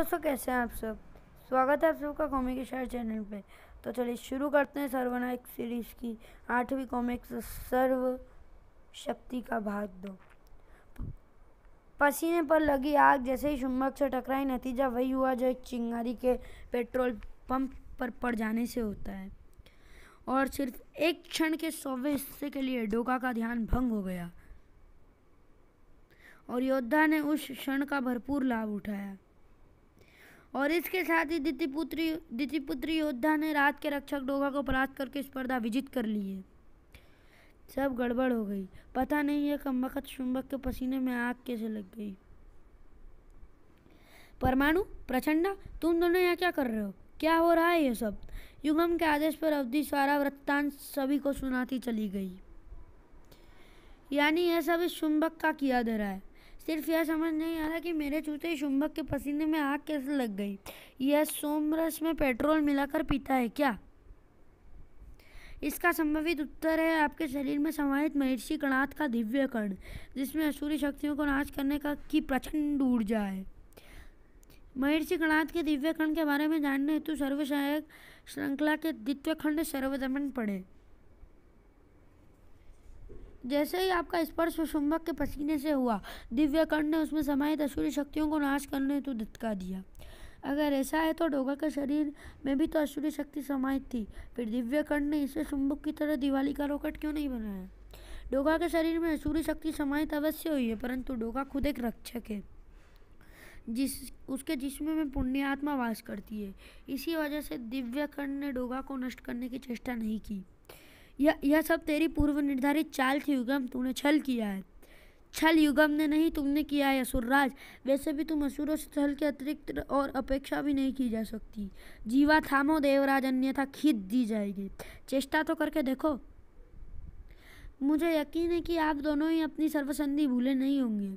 दोस्तों कैसे हैं आप सब स्वागत है आप सबका कॉमिक इशार चैनल पे तो चलिए शुरू करते हैं सर्वनायक सीरीज़ की आठवीं कॉमिक्स सर्व शक्ति का भाग दो पसीने पर लगी आग जैसे ही चुंबक से टकराई नतीजा वही हुआ जो एक चिंगारी के पेट्रोल पंप पर पड़ जाने से होता है और सिर्फ एक क्षण के सौवे हिस्से के लिए डोका का ध्यान भंग हो गया और योद्धा ने उस क्षण का भरपूर लाभ उठाया और इसके साथ ही दितिपुत्री दितिपुत्री योद्धा ने रात के रक्षक डोगा को परास्त करके स्पर्धा विजित कर ली है सब गड़बड़ हो गई पता नहीं है कम्बकत शुम्बक के पसीने में आग कैसे लग गई परमाणु प्रचंडा तुम दोनों यहाँ क्या कर रहे हो क्या हो रहा है ये सब युगम के आदेश पर अवधि सारा वृत्तांत सभी को सुनाती चली गई यानी यह सब इस शुम्बक का किया धरा है सिर्फ यह समझ नहीं आ रहा कि मेरे जूते चुंबक के पसीने में आग कैसे लग गई यह सोमरस में पेट्रोल मिलाकर पीता है क्या इसका संभावित उत्तर है आपके शरीर में समाहित महर्षि कणाथ का दिव्य कर्ण जिसमें असुरी शक्तियों को नाश करने का की प्रचंड ऊर्जा है महर्षि कणाथ के दिव्य कर्ण के बारे में जानने हेतु सर्वसहायक श्रृंखला के द्वितीय खंड सर्वदमन पढ़े जैसे ही आपका स्पर्श चुंबक के पसीने से हुआ दिव्य कर्ण ने उसमें समाहित असुरी शक्तियों को नाश करने हेतु धटका दिया अगर ऐसा है तो डोगा के शरीर में भी तो असुरी शक्ति समाहित थी फिर दिव्य कर्ण ने इसे चुंबक की तरह दिवाली का रोकट क्यों नहीं बनाया डोगा के शरीर में असुरी शक्ति समाहित अवश्य हुई है परंतु डोगा खुद एक रक्षक है जिस उसके जिस्म में पुण्यात्मा वास करती है इसी वजह से दिव्य कर्ण ने डोगा को नष्ट करने की चेष्टा नहीं की यह यह सब तेरी पूर्व निर्धारित चाल थी युगम तूने छल किया है छल युगम ने नहीं तुमने किया है असुरराज वैसे भी तुम असुरों से छल के अतिरिक्त और अपेक्षा भी नहीं की जा सकती जीवा थामो देवराज अन्यथा खींच दी जाएगी चेष्टा तो करके देखो मुझे यकीन है कि आप दोनों ही अपनी सर्वसंधि भूले नहीं होंगे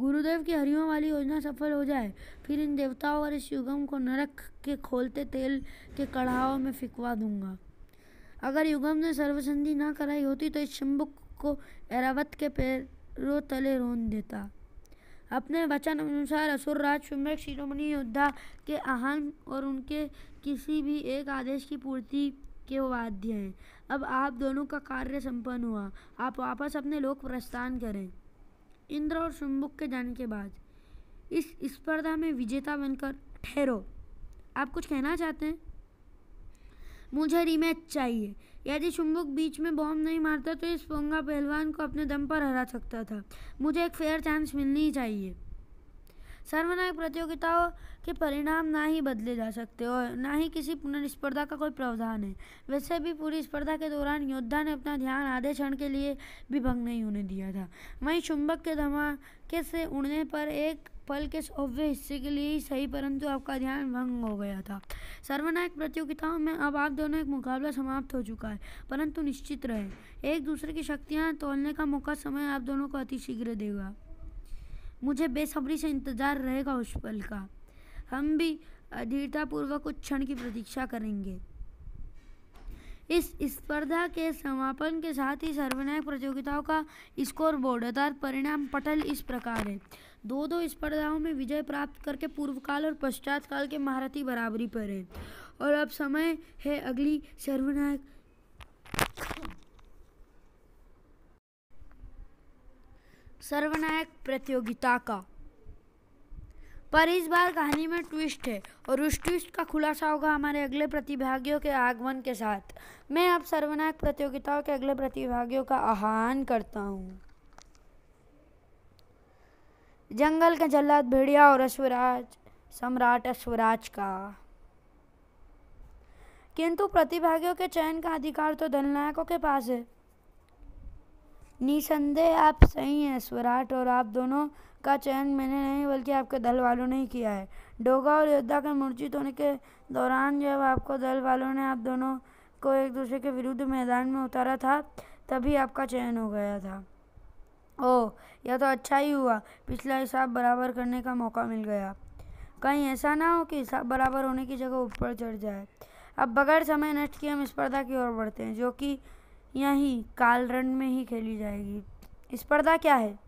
गुरुदेव की हरियों वाली योजना सफल हो जाए फिर इन देवताओं और इस युगम को नरक के खोलते तेल के कढ़ाओं में फिकवा दूंगा अगर युगम ने सर्वसंधि ना कराई होती तो इस शंबुक को एरावत के पैरों तले रोन देता अपने वचन अनुसार असुर राज सुमेक शिरोमणि योद्धा के आह्वान और उनके किसी भी एक आदेश की पूर्ति के वाद्य हैं अब आप दोनों का कार्य संपन्न हुआ आप वापस अपने लोक प्रस्थान करें इंद्र और शुम्बुक के जाने के बाद इस स्पर्धा में विजेता बनकर ठहरो आप कुछ कहना चाहते हैं मुझे रीमैच चाहिए यदि शुम्बुक बीच में बॉम्ब नहीं मारता तो इस पोंगा पहलवान को अपने दम पर हरा सकता था मुझे एक फेयर चांस मिलनी चाहिए सर्वनायक प्रतियोगिताओं के परिणाम ना ही बदले जा सकते और ना ही किसी पुनर्स्पर्धा का कोई प्रावधान है वैसे भी पूरी स्पर्धा के दौरान योद्धा ने अपना ध्यान आधे क्षण के लिए भी भंग नहीं होने दिया था वहीं चुंबक के धमाके से उड़ने पर एक पल के सौव्य हिस्से के लिए ही सही परंतु आपका ध्यान भंग हो गया था सर्वनायक प्रतियोगिताओं में अब आप दोनों एक मुकाबला समाप्त हो चुका है परंतु निश्चित रहे एक दूसरे की शक्तियां तोलने का मौका समय आप दोनों को अतिशीघ्र देगा मुझे बेसब्री से इंतज़ार रहेगा उस पल का हम भी अधीरतापूर्वक कुछ क्षण की प्रतीक्षा करेंगे इस स्पर्धा के समापन के साथ ही सर्वनायक प्रतियोगिताओं का स्कोर बोर्ड अर्थात परिणाम पटल इस प्रकार है दो दो स्पर्धाओं में विजय प्राप्त करके पूर्वकाल और पश्चातकाल के महारथी बराबरी पर है और अब समय है अगली सर्वनायक सर्वनायक प्रतियोगिता का पर इस बार कहानी में ट्विस्ट है और उस ट्विस्ट का खुलासा होगा हमारे अगले प्रतिभागियों के आगमन के साथ मैं अब सर्वनायक प्रतियोगिताओं के अगले प्रतिभागियों का आह्वान करता हूँ जंगल का जल्लाद भेड़िया और अश्वराज सम्राट अश्वराज का किंतु प्रतिभागियों के चयन का अधिकार तो दलनायकों के पास है निसंदेह आप सही हैं स्वराट और आप दोनों का चयन मैंने नहीं बल्कि आपके दल वालों ने ही किया है डोगा और योद्धा के मूर्छित होने के दौरान जब आपको दल वालों ने आप दोनों को एक दूसरे के विरुद्ध मैदान में उतारा था तभी आपका चयन हो गया था ओह यह तो अच्छा ही हुआ पिछला हिसाब बराबर करने का मौका मिल गया कहीं ऐसा ना हो कि हिसाब बराबर होने की जगह ऊपर चढ़ जाए अब बगैर समय नष्ट किए हम स्पर्धा की ओर बढ़ते हैं जो कि यहीं रन में ही खेली जाएगी स्पर्धा क्या है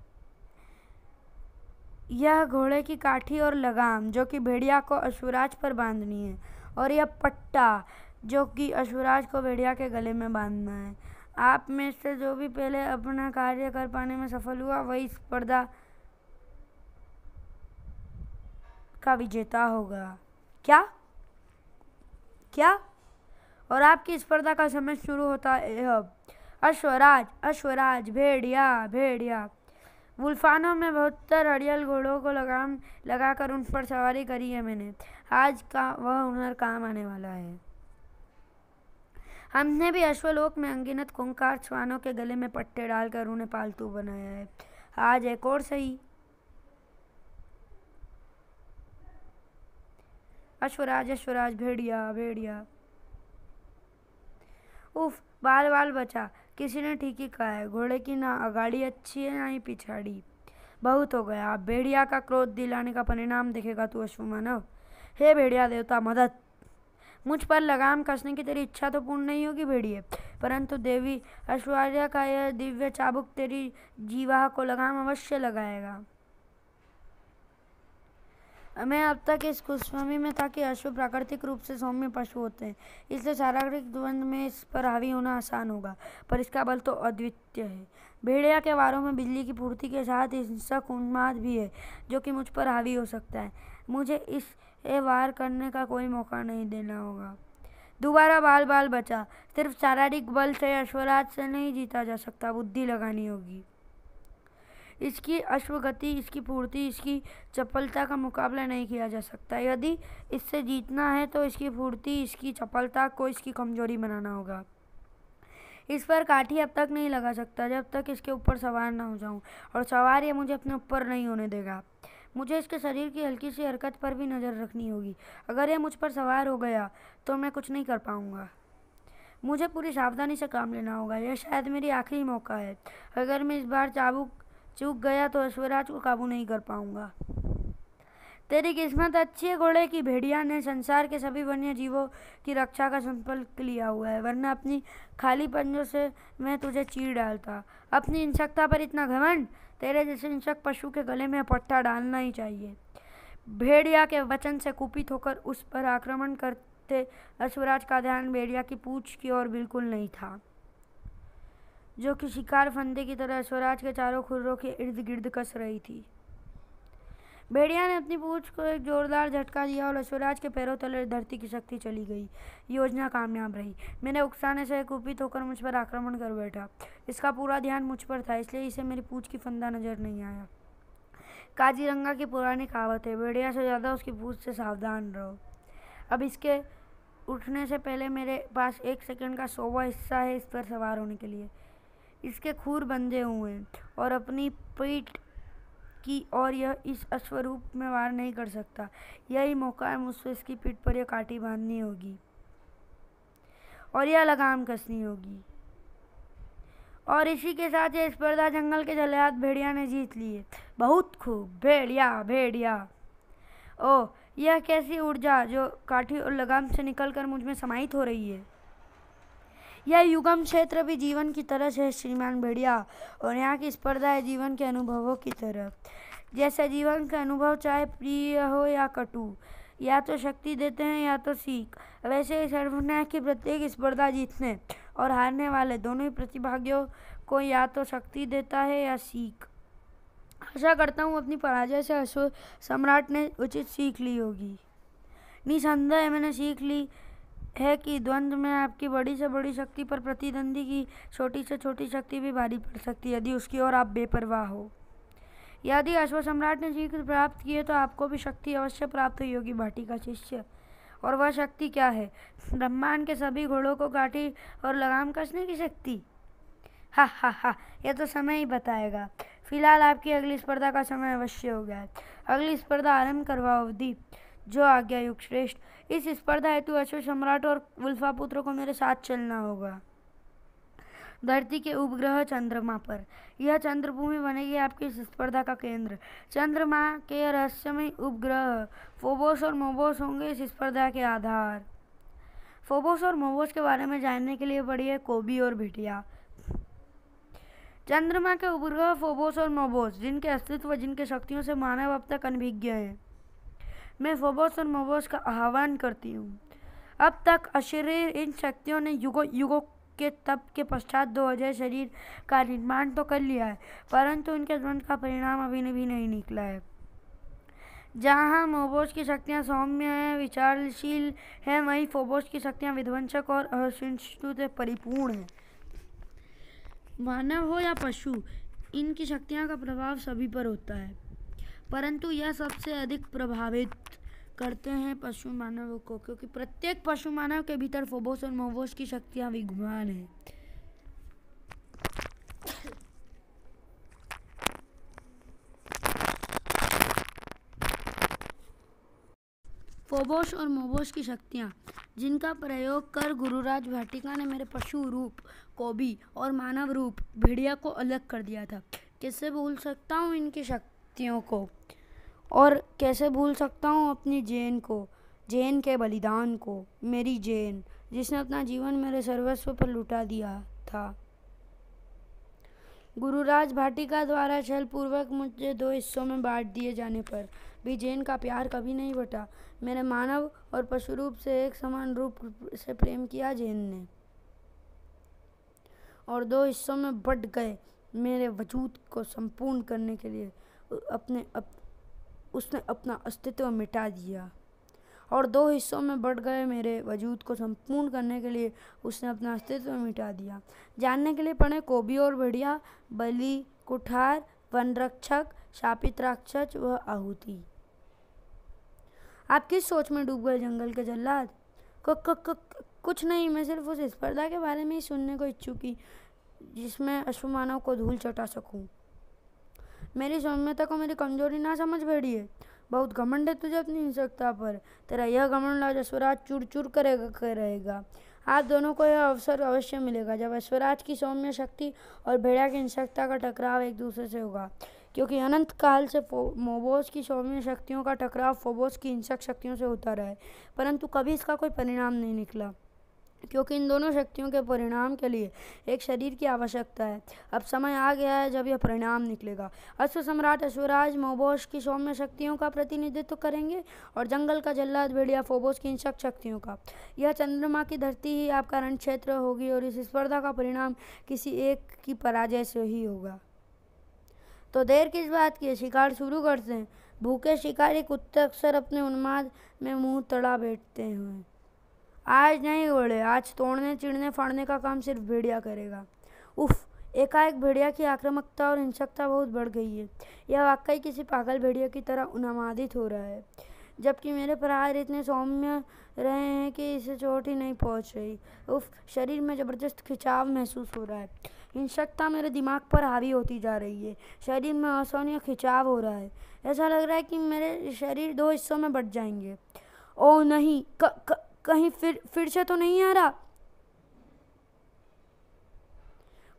यह घोड़े की काठी और लगाम जो कि भेड़िया को अशुराज पर बांधनी है और यह पट्टा जो कि अशुराज को भेड़िया के गले में बांधना है आप में से जो भी पहले अपना कार्य कर पाने में सफल हुआ वही स्पर्धा का विजेता होगा क्या क्या और आपकी स्पर्धा का समय शुरू होता है अब अश्वराज अश्वराज भेड़िया भेड़िया गुल्फानों में बहत्तर हड़ियल घोड़ों को लगाम लगाकर उन पर सवारी करी है मैंने आज का वह हुनर काम आने वाला है हमने भी अश्वलोक में अंगिनत कुंकार छवानों के गले में पट्टे डालकर उन्हें पालतू बनाया है आज एक और सही अश्वराज अश्वराज भेड़िया भेड़िया उफ बाल बाल बचा किसी ने ठीक ही कहा है घोड़े की ना अगाड़ी अच्छी है ना ही पिछाड़ी बहुत हो गया अब भेड़िया का क्रोध दिलाने का परिणाम देखेगा तू अश्वमानव हे भेड़िया देवता मदद मुझ पर लगाम कसने की तेरी इच्छा तो पूर्ण नहीं होगी भेड़िए परंतु देवी ऐश्वर्या का यह दिव्य चाबुक तेरी जीवाह को लगाम अवश्य लगाएगा मैं अब तक इस कुस्वामी में था कि अश्व प्राकृतिक रूप से सौम्य पशु होते हैं इसलिए शारीरिक द्वंद में इस पर हावी होना आसान होगा पर इसका बल तो अद्वितीय है भेड़िया के वारों में बिजली की पूर्ति के साथ हिंसक उन्माद भी है जो कि मुझ पर हावी हो सकता है मुझे इस वार करने का कोई मौका नहीं देना होगा दोबारा बाल बाल बचा सिर्फ शारीरिक बल से अश्वराज से नहीं जीता जा सकता बुद्धि लगानी होगी इसकी अश्वगति इसकी पूर्ति इसकी चपलता का मुकाबला नहीं किया जा सकता यदि इससे जीतना है तो इसकी पूर्ति इसकी चपलता को इसकी कमजोरी बनाना होगा इस पर काठी अब तक नहीं लगा सकता जब तक इसके ऊपर सवार ना हो जाऊं और सवार ये मुझे अपने ऊपर नहीं होने देगा मुझे इसके शरीर की हल्की सी हरकत पर भी नज़र रखनी होगी अगर ये मुझ पर सवार हो गया तो मैं कुछ नहीं कर पाऊँगा मुझे पूरी सावधानी से काम लेना होगा यह शायद मेरी आखिरी मौका है अगर मैं इस बार चाबुक चूक गया तो अश्वराज को काबू नहीं कर पाऊंगा तेरी किस्मत अच्छी है घोड़े की भेड़िया ने संसार के सभी वन्य जीवों की रक्षा का संकल्प लिया हुआ है वरना अपनी खाली पंजों से मैं तुझे चीर डालता अपनी इंसकता पर इतना घमंड तेरे जैसे इंसक पशु के गले में पट्टा डालना ही चाहिए भेड़िया के वचन से कुपित होकर उस पर आक्रमण करते अश्वराज का ध्यान भेड़िया की पूछ की ओर बिल्कुल नहीं था जो कि शिकार फंदे की तरह स्वराज के चारों खुर्रों के इर्द गिर्द कस रही थी भेड़िया ने अपनी पूछ को एक जोरदार झटका दिया और अश्वराज के पैरों तले धरती की शक्ति चली गई योजना कामयाब रही मैंने उकसाने से कुपित होकर मुझ पर आक्रमण कर बैठा इसका पूरा ध्यान मुझ पर था इसलिए इसे मेरी पूछ की फंदा नज़र नहीं आया काजीरंगा की पुरानी कहावत है भेड़िया से ज़्यादा उसकी पूछ से सावधान रहो अब इसके उठने से पहले मेरे पास एक सेकंड का सोवा हिस्सा है इस पर सवार होने के लिए इसके खूर बंधे हुए हैं और अपनी पीठ की और यह इस अश्वरूप में वार नहीं कर सकता यही मौका है मुझसे इसकी पीठ पर यह काटी बांधनी होगी और यह लगाम कसनी होगी और इसी के साथ यह स्पर्धा जंगल के जलयात भेड़िया ने जीत ली है बहुत खूब भेड़िया भेड़िया ओह यह कैसी ऊर्जा जो काठी और लगाम से निकलकर मुझ में समाहित हो रही है यह युगम क्षेत्र भी जीवन की तरह है श्रीमान भेड़िया और यहाँ की स्पर्धा है जीवन के अनुभवों की तरह जैसे जीवन का अनुभव चाहे प्रिय हो या कटु या तो शक्ति देते हैं या तो सीख वैसे सर्वनायक की प्रत्येक स्पर्धा जीतने और हारने वाले दोनों ही प्रतिभागियों को या तो शक्ति देता है या सीख आशा करता हूँ अपनी पराजय से अशोक सम्राट ने उचित सीख ली होगी निसंदेह मैंने सीख ली है कि द्वंद्व में आपकी बड़ी से बड़ी शक्ति पर प्रतिद्वंदी की छोटी से छोटी शक्ति भी भारी पड़ सकती है यदि उसकी ओर आप बेपरवाह हो यदि अश्व सम्राट ने शीघ्र प्राप्त किए तो आपको भी शक्ति अवश्य प्राप्त हुई होगी भाटी का शिष्य और वह शक्ति क्या है ब्रह्मांड के सभी घोड़ों को काटी और लगाम कसने की शक्ति हा हा हा यह तो समय ही बताएगा फिलहाल आपकी अगली स्पर्धा का समय अवश्य हो गया है अगली स्पर्धा आरंभ करवाओ दीप जो आज्ञा युग श्रेष्ठ इस स्पर्धा हेतु अश्व सम्राट और उल्फा पुत्र को मेरे साथ चलना होगा धरती के उपग्रह चंद्रमा पर यह चंद्रभूमि बनेगी आपकी इस स्पर्धा का केंद्र चंद्रमा के रहस्यमय उपग्रह फोबोस और मोबोस होंगे इस स्पर्धा के आधार फोबोस और मोबोस के बारे में जानने के लिए पढ़िए कोबी और भिटिया चंद्रमा के उपग्रह फोबोस और मोबोस जिनके अस्तित्व जिनके शक्तियों से मानव अब तक अनभिज्ञ है मैं फोबोस और मोबोस का आह्वान करती हूँ अब तक अशरीर इन शक्तियों ने युगो युगो के तप के पश्चात दो अजय शरीर का निर्माण तो कर लिया है परंतु उनके द्वंद का परिणाम अभी भी नहीं निकला है जहाँ मोबोस की शक्तियाँ सौम्य हैं विचारशील हैं वहीं फोबोस की शक्तियाँ विध्वंसक और असहिष्णु से परिपूर्ण हैं मानव हो या पशु इनकी शक्तियाँ का प्रभाव सभी पर होता है परंतु यह सबसे अधिक प्रभावित करते हैं पशु मानव को क्योंकि प्रत्येक पशु मानव के भीतर फोबोस और मोबोस की शक्तियाँ विद्यमान हैं फोबोस और मोबोस की शक्तियाँ जिनका प्रयोग कर गुरुराज भाटिका ने मेरे पशु रूप कोबी और मानव रूप भेड़िया को अलग कर दिया था कैसे भूल सकता हूँ इनकी शक्ति शक्तियों को और कैसे भूल सकता हूँ अपनी जैन को जैन के बलिदान को मेरी जैन जिसने अपना जीवन मेरे सर्वस्व पर लुटा दिया था गुरुराज भाटिका द्वारा पूर्वक मुझे दो हिस्सों में बांट दिए जाने पर भी जैन का प्यार कभी नहीं बटा मेरे मानव और पशु रूप से एक समान रूप से प्रेम किया जैन ने और दो हिस्सों में बट गए मेरे वजूद को संपूर्ण करने के लिए अपने अप, उसने अपना अस्तित्व मिटा दिया और दो हिस्सों में बढ़ गए मेरे वजूद को संपूर्ण करने के लिए उसने अपना अस्तित्व मिटा दिया जानने के लिए पढ़े कोबी और बढ़िया बलि कुठार वनरक्षक शापित राक्षस व आहुति आप किस सोच में डूब गए जंगल के जल्लाद कुछ नहीं मैं सिर्फ उस स्पर्धा के बारे में ही सुनने को इच्छुकी जिसमें अश्वमानव को धूल चटा सकूं मेरी सौम्यता को मेरी कमजोरी ना समझ है बहुत घमंड है तुझे अपनी हिंसकता पर तेरा यह घमंड आज अश्वराज चूर चूर करेगा रहेगा आज दोनों को यह अवसर अवश्य मिलेगा जब अश्वराज की सौम्य शक्ति और भेड़िया की हिंसकता का टकराव एक दूसरे से होगा क्योंकि अनंत काल से मोबोस की सौम्य शक्तियों का टकराव फोबोस की हिंसक शक्तियों से होता रहा है परंतु कभी इसका कोई परिणाम नहीं निकला क्योंकि इन दोनों शक्तियों के परिणाम के लिए एक शरीर की आवश्यकता है अब समय आ गया है जब यह परिणाम निकलेगा अश्व सम्राट अश्वराज मोबोश की सौम्य शक्तियों का प्रतिनिधित्व करेंगे और जंगल का जल्लाद भेड़िया फोबोस की इंशक शक्तियों का यह चंद्रमा की धरती ही आपका रण क्षेत्र होगी और इस स्पर्धा का परिणाम किसी एक की पराजय से ही होगा तो देर किस बात की शिकार शुरू करते हैं भूखे शिकारी कुत्ते अक्सर अपने उन्माद में मुंह तड़ा बैठते हैं आज नहीं बोले आज तोड़ने चिड़ने फाड़ने का काम सिर्फ भेड़िया करेगा उफ एकाएक भेड़िया की आक्रामकता और हिंसकता बहुत बढ़ गई है यह वाकई किसी पागल भेड़िया की तरह उन्मादित हो रहा है जबकि मेरे प्रहार इतने सौम्य रहे हैं कि इसे चोट ही नहीं पहुंच रही उफ शरीर में ज़बरदस्त खिंचाव महसूस हो रहा है हिंसकता मेरे दिमाग पर हावी होती जा रही है शरीर में असौनीय खिंचाव हो रहा है ऐसा लग रहा है कि मेरे शरीर दो हिस्सों में बट जाएंगे ओ नहीं क, क कहीं फिर फिर से तो नहीं आ रहा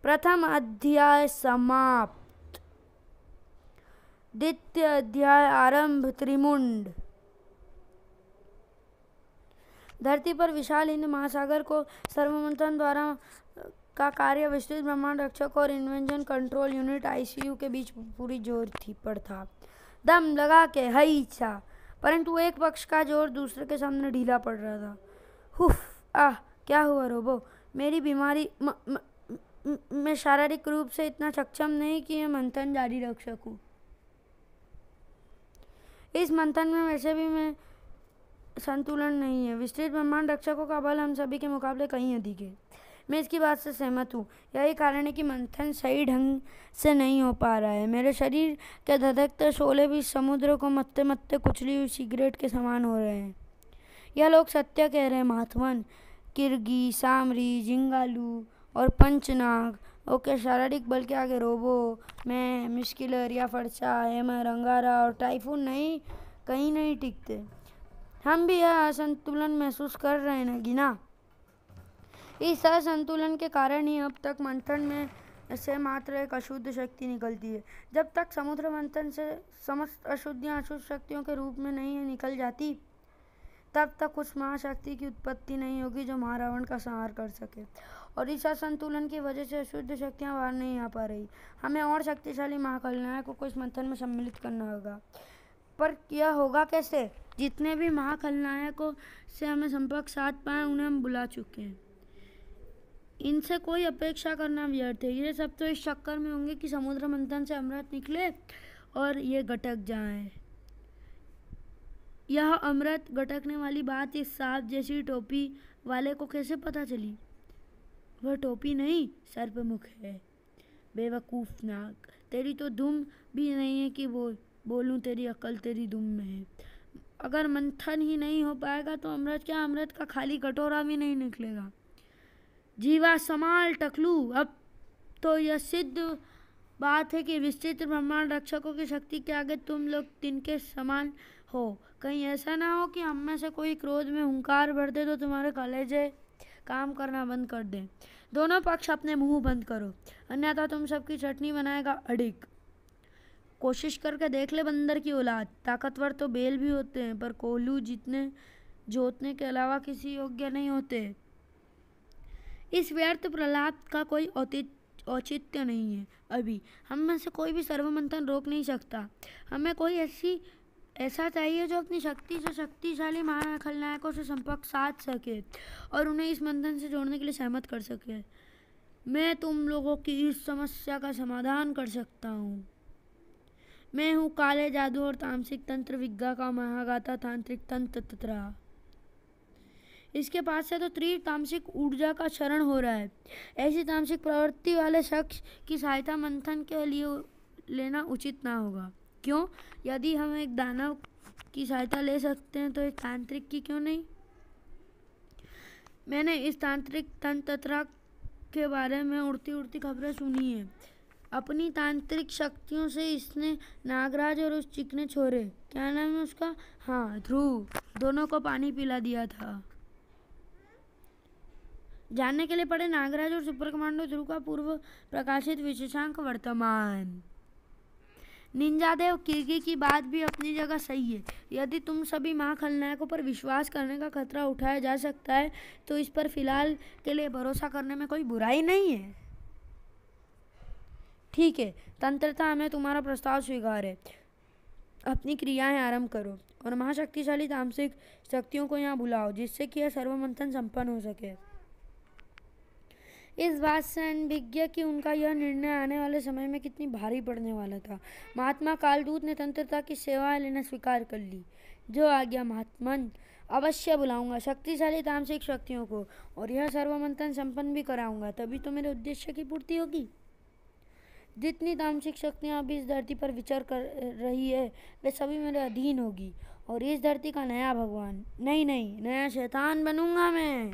प्रथम अध्याय समाप्त द्वितीय अध्याय आरंभ त्रिमुंड धरती पर विशाल हिंद महासागर को सर्वमंथन द्वारा का कार्य विस्तृत ब्रह्मांड रक्षक और इन्वेंशन कंट्रोल यूनिट आईसीयू के बीच पूरी जोर थी पर था दम लगा के हई छा परंतु एक पक्ष का जोर दूसरे के सामने ढीला पड़ रहा था हुफ आह क्या हुआ रोबो मेरी बीमारी म, म, म, मैं शारीरिक रूप से इतना सक्षम नहीं कि मैं मंथन जारी रख सकूं। इस मंथन में वैसे भी मैं संतुलन नहीं है विस्तृत ब्रह्मांड रक्षकों का बल हम सभी के मुकाबले कहीं अधिक है मैं इसकी बात से सहमत हूँ यही कारण है कि मंथन सही ढंग से नहीं हो पा रहा है मेरे शरीर के धधकते शोले भी समुद्र को मत्ते मत्ते कुचली हुई सिगरेट के समान हो रहे हैं यह लोग सत्य कह रहे हैं महात्मन किरगी सामरी जिंगालू और पंचनाग ओके शारीरिक बल के आगे रोबो मैं मिश्किलर या फर्चा हेमर अंगारा और टाइफून नहीं कहीं नहीं टिकते हम भी यह असंतुलन महसूस कर रहे हैं ना गिना इस असंतुलन के कारण ही अब तक मंथन में से मात्र एक अशुद्ध शक्ति निकलती है जब तक समुद्र मंथन से समस्त अशुद्धियाँ अशुद्ध शक्तियों के रूप में नहीं निकल जाती तब तक उस महाशक्ति की उत्पत्ति नहीं होगी जो महारावण का संहार कर सके और इस असंतुलन की वजह से अशुद्ध शक्तियाँ बाहर नहीं आ पा रही हमें और शक्तिशाली महाकल्याण को इस मंथन में सम्मिलित करना होगा पर यह होगा कैसे जितने भी महाखलनायकों से हमें संपर्क साध पाए उन्हें हम बुला चुके हैं इनसे कोई अपेक्षा करना व्यर्थ है ये सब तो इस चक्कर में होंगे कि समुद्र मंथन से अमृत निकले और ये घटक जाए यह अमृत घटकने वाली बात इस सांप जैसी टोपी वाले को कैसे पता चली वह टोपी नहीं सर्पमुख है बेवकूफ़ नाक तेरी तो दुम भी नहीं है कि वो बोलूँ तेरी अकल तेरी दुम में है अगर मंथन ही नहीं हो पाएगा तो अमृत क्या अमृत का खाली कटोरा भी नहीं निकलेगा जीवा समाल टकलू अब तो यह सिद्ध बात है कि विस्तृत ब्रह्मांड रक्षकों की शक्ति के आगे तुम लोग तिनके समान हो कहीं ऐसा ना हो कि हम में से कोई क्रोध में हुंकार भर दे तो तुम्हारे कॉलेजे काम करना बंद कर दें दोनों पक्ष अपने मुंह बंद करो अन्यथा तुम सबकी चटनी बनाएगा अड़िक कोशिश करके देख ले बंदर की औलाद ताकतवर तो बेल भी होते हैं पर कोहलू जितने जोतने के अलावा किसी योग्य नहीं होते इस व्यर्थ प्रहलाद का कोई औचित्य नहीं है अभी हम में से कोई भी सर्वमंथन रोक नहीं सकता हमें कोई ऐसी ऐसा चाहिए जो अपनी शक्ति से शक्तिशाली महाराज खलनायकों से संपर्क साध सके और उन्हें इस मंथन से जोड़ने के लिए सहमत कर सके मैं तुम लोगों की इस समस्या का समाधान कर सकता हूँ मैं हूँ काले जादू और तामसिक तंत्र विज्ञा का महागाता तांत्रिक तंत्र तत्रा इसके पास से तो त्रितामसिक तामसिक ऊर्जा का क्षरण हो रहा है ऐसी तामसिक प्रवृत्ति वाले शख्स की सहायता मंथन के लिए लेना उचित ना होगा क्यों यदि हम एक दानव की सहायता ले सकते हैं तो एक तांत्रिक की क्यों नहीं मैंने इस तांत्रिक तंत्र के बारे में उड़ती उड़ती खबरें सुनी है अपनी तांत्रिक शक्तियों से इसने नागराज और उस चिकने छोरे क्या नाम है उसका हाँ ध्रुव दोनों को पानी पिला दिया था जानने के लिए पढ़े नागराज और सुपर कमांडो ध्रुव का पूर्व प्रकाशित विशेषांक वर्तमान निंजादेव किरगी की बात भी अपनी जगह सही है यदि तुम सभी महाखलनायकों पर विश्वास करने का खतरा उठाया जा सकता है तो इस पर फिलहाल के लिए भरोसा करने में कोई बुराई नहीं है ठीक है तंत्रता हमें तुम्हारा प्रस्ताव स्वीकार है अपनी क्रियाएं आरंभ करो और महाशक्तिशाली तामसिक शक्तियों को यहाँ बुलाओ जिससे कि यह सर्वमंथन संपन्न हो सके इस बात से अनभिज्ञ कि उनका यह निर्णय आने वाले समय में कितनी भारी पड़ने वाला था महात्मा कालदूत ने तंत्रता की सेवाएं लेना स्वीकार कर ली जो आज्ञा महात्मन अवश्य बुलाऊंगा शक्तिशाली तामसिक शक्तियों को और यह सर्वमंथन संपन्न भी कराऊंगा तभी तो मेरे उद्देश्य की पूर्ति होगी जितनी तामसिक शक्तियाँ अभी इस धरती पर विचार कर रही है वे सभी मेरे अधीन होगी और इस धरती का नया भगवान नहीं नहीं नया शैतान बनूंगा मैं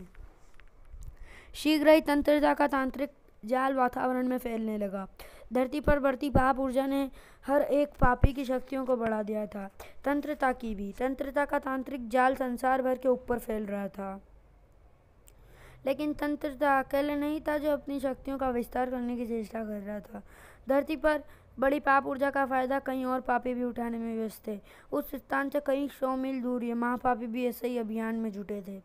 शीघ्र ही तंत्रता का तांत्रिक जाल वातावरण में फैलने लगा धरती पर बढ़ती पाप ऊर्जा ने हर एक पापी की शक्तियों को बढ़ा दिया था तंत्रता की भी तंत्रता का तांत्रिक जाल संसार भर के ऊपर फैल रहा था लेकिन तंत्रता अकेले नहीं था जो अपनी शक्तियों का विस्तार करने की चेष्टा कर रहा था धरती पर बड़ी पाप ऊर्जा का फायदा कई और पापी भी उठाने में व्यस्त थे उस स्थान से कई सौ मील दूर ये महापापी भी ऐसे ही अभियान में जुटे थे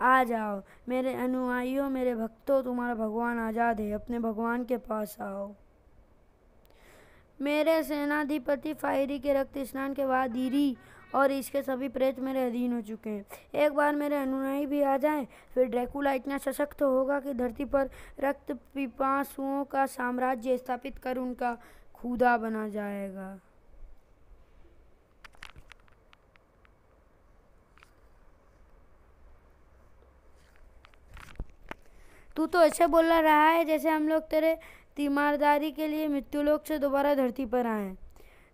आ जाओ मेरे अनुयायियों मेरे भक्तों तुम्हारा भगवान आज़ाद है अपने भगवान के पास आओ मेरे सेनाधिपति फायरी के रक्त स्नान के बाद ईरी और इसके सभी प्रेत मेरे अधीन हो चुके हैं एक बार मेरे अनुयायी भी आ जाएं फिर ड्रैकुला इतना सशक्त होगा कि धरती पर रक्त पिपासुओं का साम्राज्य स्थापित कर उनका खुदा बना जाएगा तू तो ऐसे अच्छा बोल रहा है जैसे हम लोग तेरे तीमारदारी के लिए मृत्यु लोक से दोबारा धरती पर आए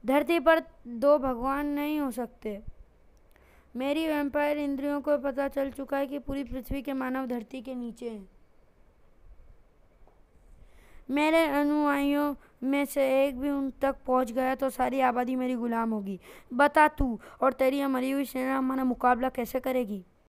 धरती पर दो भगवान नहीं हो सकते मेरी वैम्पायर इंद्रियों को पता चल चुका है कि पूरी पृथ्वी के मानव धरती के नीचे हैं मेरे अनुयायियों में से एक भी उन तक पहुंच गया तो सारी आबादी मेरी गुलाम होगी बता तू और तेरी मरी हुई सेना हमारा मुकाबला कैसे करेगी